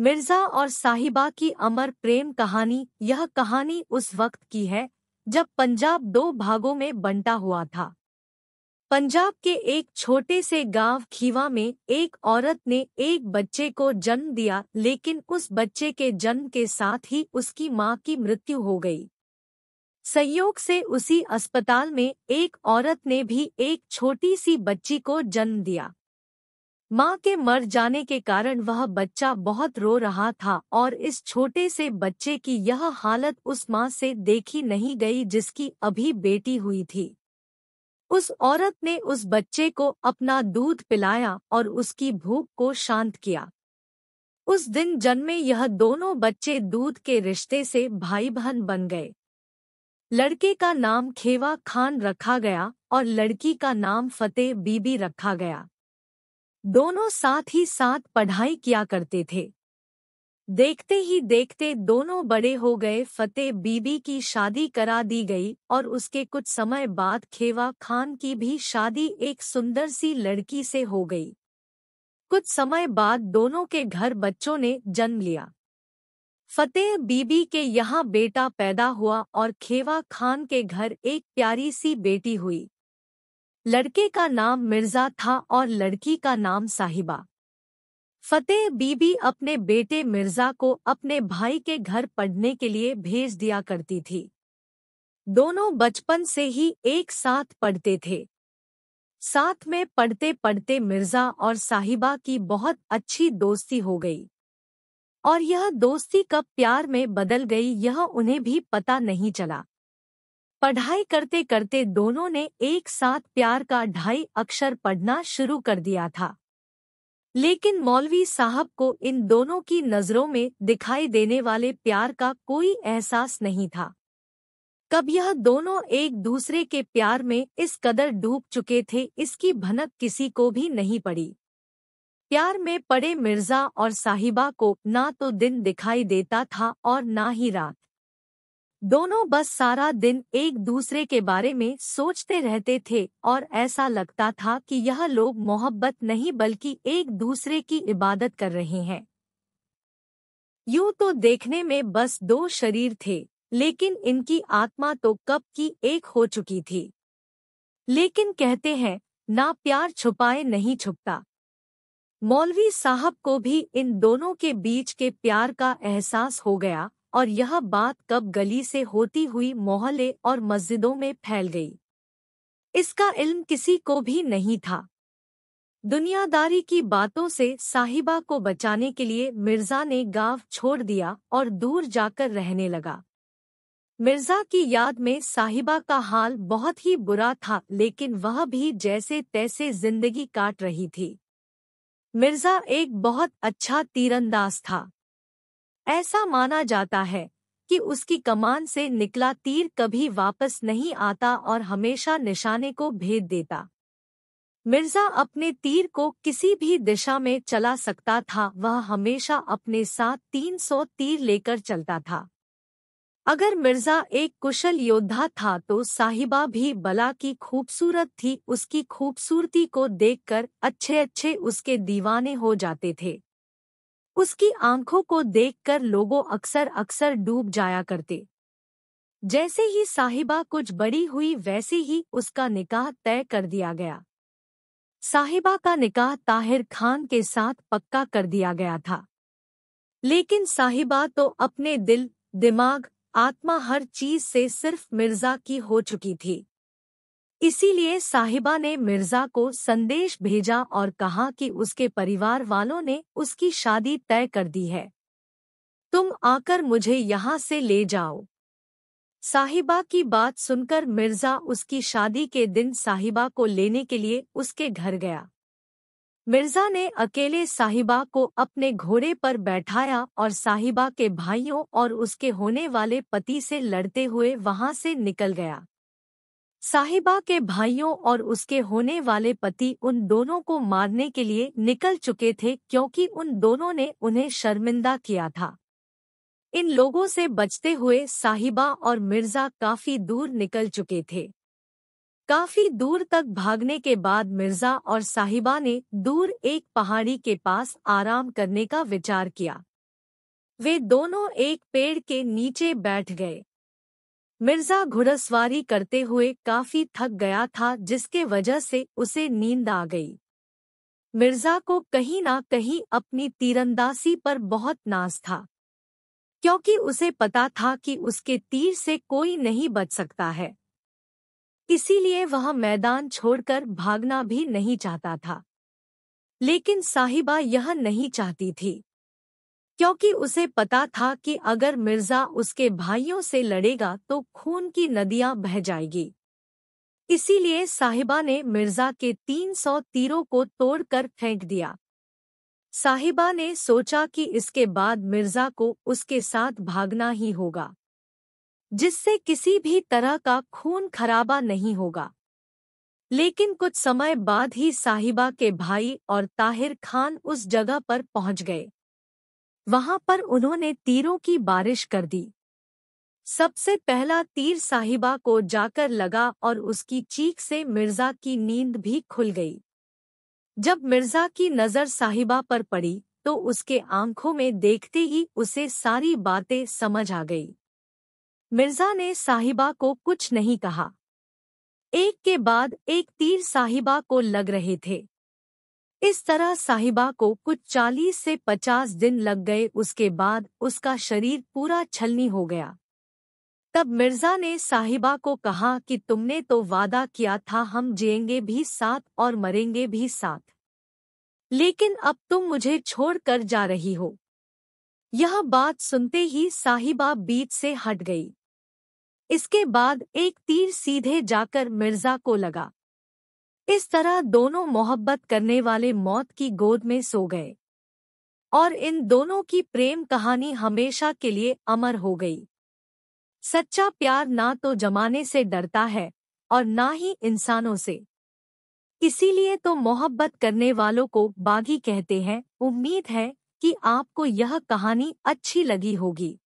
मिर्जा और साहिबा की अमर प्रेम कहानी यह कहानी उस वक्त की है जब पंजाब दो भागों में बंटा हुआ था पंजाब के एक छोटे से गांव खीवा में एक औरत ने एक बच्चे को जन्म दिया लेकिन उस बच्चे के जन्म के साथ ही उसकी मां की मृत्यु हो गई संयोग से उसी अस्पताल में एक औरत ने भी एक छोटी सी बच्ची को जन्म दिया माँ के मर जाने के कारण वह बच्चा बहुत रो रहा था और इस छोटे से बच्चे की यह हालत उस माँ से देखी नहीं गई जिसकी अभी बेटी हुई थी उस औरत ने उस बच्चे को अपना दूध पिलाया और उसकी भूख को शांत किया उस दिन जन्मे यह दोनों बच्चे दूध के रिश्ते से भाई बहन बन गए लड़के का नाम खेवा खान रखा गया और लड़की का नाम फतेह बीबी रखा गया दोनों साथ ही साथ पढ़ाई किया करते थे देखते ही देखते दोनों बड़े हो गए फतेह बीबी की शादी करा दी गई और उसके कुछ समय बाद खेवा खान की भी शादी एक सुंदर सी लड़की से हो गई कुछ समय बाद दोनों के घर बच्चों ने जन्म लिया फतेह बीबी के यहाँ बेटा पैदा हुआ और खेवा खान के घर एक प्यारी सी बेटी हुई लड़के का नाम मिर्जा था और लड़की का नाम साहिबा फतेह बीबी अपने बेटे मिर्जा को अपने भाई के घर पढ़ने के लिए भेज दिया करती थी दोनों बचपन से ही एक साथ पढ़ते थे साथ में पढ़ते पढ़ते मिर्जा और साहिबा की बहुत अच्छी दोस्ती हो गई और यह दोस्ती कब प्यार में बदल गई यह उन्हें भी पता नहीं चला पढ़ाई करते करते दोनों ने एक साथ प्यार का ढाई अक्षर पढ़ना शुरू कर दिया था लेकिन मौलवी साहब को इन दोनों की नज़रों में दिखाई देने वाले प्यार का कोई एहसास नहीं था कब यह दोनों एक दूसरे के प्यार में इस कदर डूब चुके थे इसकी भनक किसी को भी नहीं पड़ी प्यार में पड़े मिर्जा और साहिबा को ना तो दिन दिखाई देता था और ना ही रात दोनों बस सारा दिन एक दूसरे के बारे में सोचते रहते थे और ऐसा लगता था कि यह लोग मोहब्बत नहीं बल्कि एक दूसरे की इबादत कर रहे हैं यूं तो देखने में बस दो शरीर थे लेकिन इनकी आत्मा तो कब की एक हो चुकी थी लेकिन कहते हैं ना प्यार छुपाए नहीं छुपता मौलवी साहब को भी इन दोनों के बीच के प्यार का एहसास हो गया और यह बात कब गली से होती हुई मोहल्ले और मस्जिदों में फैल गई इसका इल्म किसी को भी नहीं था दुनियादारी की बातों से साहिबा को बचाने के लिए मिर्जा ने गांव छोड़ दिया और दूर जाकर रहने लगा मिर्जा की याद में साहिबा का हाल बहुत ही बुरा था लेकिन वह भी जैसे तैसे जिंदगी काट रही थी मिर्जा एक बहुत अच्छा तीरंदाज था ऐसा माना जाता है कि उसकी कमान से निकला तीर कभी वापस नहीं आता और हमेशा निशाने को भेद देता मिर्जा अपने तीर को किसी भी दिशा में चला सकता था वह हमेशा अपने साथ 300 तीर लेकर चलता था अगर मिर्जा एक कुशल योद्धा था तो साहिबा भी बला की खूबसूरत थी उसकी खूबसूरती को देखकर अच्छे अच्छे उसके दीवाने हो जाते थे उसकी आंखों को देखकर लोगों अक्सर अक्सर डूब जाया करते जैसे ही साहिबा कुछ बड़ी हुई वैसे ही उसका निकाह तय कर दिया गया साहिबा का निकाह ताहिर खान के साथ पक्का कर दिया गया था लेकिन साहिबा तो अपने दिल दिमाग आत्मा हर चीज से सिर्फ मिर्जा की हो चुकी थी इसीलिए साहिबा ने मिर्जा को संदेश भेजा और कहा कि उसके परिवार वालों ने उसकी शादी तय कर दी है तुम आकर मुझे यहाँ से ले जाओ साहिबा की बात सुनकर मिर्जा उसकी शादी के दिन साहिबा को लेने के लिए उसके घर गया मिर्जा ने अकेले साहिबा को अपने घोड़े पर बैठाया और साहिबा के भाइयों और उसके होने वाले पति से लड़ते हुए वहां से निकल गया साहिबा के भाइयों और उसके होने वाले पति उन दोनों को मारने के लिए निकल चुके थे क्योंकि उन दोनों ने उन्हें शर्मिंदा किया था इन लोगों से बचते हुए साहिबा और मिर्जा काफी दूर निकल चुके थे काफी दूर तक भागने के बाद मिर्जा और साहिबा ने दूर एक पहाड़ी के पास आराम करने का विचार किया वे दोनों एक पेड़ के नीचे बैठ गए मिर्जा घुड़सवारी करते हुए काफी थक गया था जिसके वजह से उसे नींद आ गई मिर्जा को कहीं ना कहीं अपनी तीरंदाजी पर बहुत नाज था क्योंकि उसे पता था कि उसके तीर से कोई नहीं बच सकता है इसीलिए वह मैदान छोड़कर भागना भी नहीं चाहता था लेकिन साहिबा यह नहीं चाहती थी क्योंकि उसे पता था कि अगर मिर्जा उसके भाइयों से लड़ेगा तो खून की नदियां बह जाएगी इसीलिए साहिबा ने मिर्जा के 300 तीरों को तोड़कर फेंक दिया साहिबा ने सोचा कि इसके बाद मिर्जा को उसके साथ भागना ही होगा जिससे किसी भी तरह का खून खराबा नहीं होगा लेकिन कुछ समय बाद ही साहिबा के भाई और ताहिर खान उस जगह पर पहुंच गए वहां पर उन्होंने तीरों की बारिश कर दी सबसे पहला तीर साहिबा को जाकर लगा और उसकी चीख से मिर्जा की नींद भी खुल गई जब मिर्जा की नजर साहिबा पर पड़ी तो उसके आंखों में देखते ही उसे सारी बातें समझ आ गई मिर्जा ने साहिबा को कुछ नहीं कहा एक के बाद एक तीर साहिबा को लग रहे थे इस तरह साहिबा को कुछ चालीस से पचास दिन लग गए उसके बाद उसका शरीर पूरा छलनी हो गया तब मिर्जा ने साहिबा को कहा कि तुमने तो वादा किया था हम जिएंगे भी साथ और मरेंगे भी साथ लेकिन अब तुम मुझे छोड़कर जा रही हो यह बात सुनते ही साहिबा बीच से हट गई इसके बाद एक तीर सीधे जाकर मिर्जा को लगा इस तरह दोनों मोहब्बत करने वाले मौत की गोद में सो गए और इन दोनों की प्रेम कहानी हमेशा के लिए अमर हो गई सच्चा प्यार ना तो जमाने से डरता है और ना ही इंसानों से इसीलिए तो मोहब्बत करने वालों को बागी कहते हैं उम्मीद है कि आपको यह कहानी अच्छी लगी होगी